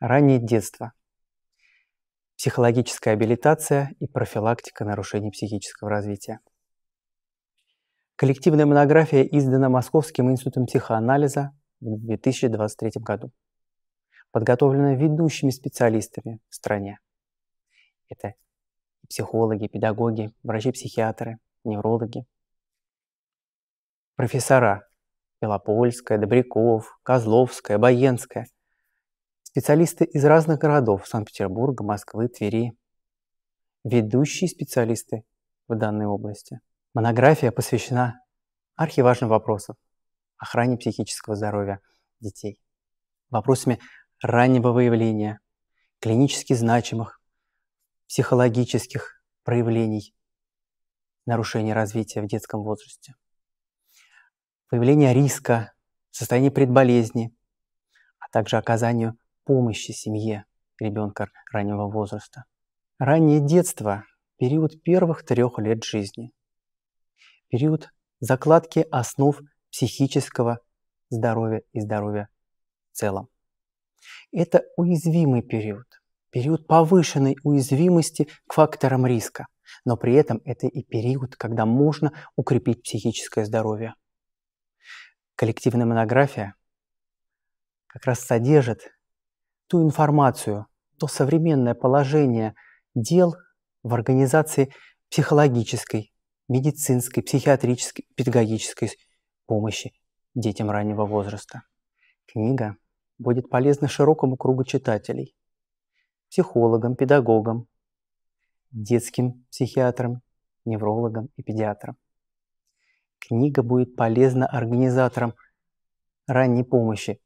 Раннее детство. Психологическая абилитация и профилактика нарушений психического развития. Коллективная монография издана Московским институтом психоанализа в 2023 году. Подготовлена ведущими специалистами в стране. Это психологи, педагоги, врачи-психиатры, неврологи. Профессора Белопольская, Добряков, Козловская, Боенская – Специалисты из разных городов – Санкт-Петербурга, Москвы, Твери. Ведущие специалисты в данной области. Монография посвящена архиважным вопросам охране психического здоровья детей, вопросами раннего выявления, клинически значимых, психологических проявлений нарушений развития в детском возрасте, появления риска, состояния предболезни, а также оказанию помощи семье ребенка раннего возраста. Раннее детство – период первых трех лет жизни. Период закладки основ психического здоровья и здоровья в целом. Это уязвимый период, период повышенной уязвимости к факторам риска, но при этом это и период, когда можно укрепить психическое здоровье. Коллективная монография как раз содержит ту информацию, то современное положение дел в организации психологической, медицинской, психиатрической, педагогической помощи детям раннего возраста. Книга будет полезна широкому кругу читателей, психологам, педагогам, детским психиатрам, неврологам и педиатрам. Книга будет полезна организаторам ранней помощи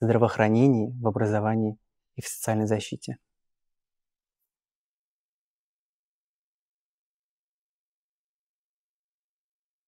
здравоохранении, в образовании и в социальной защите.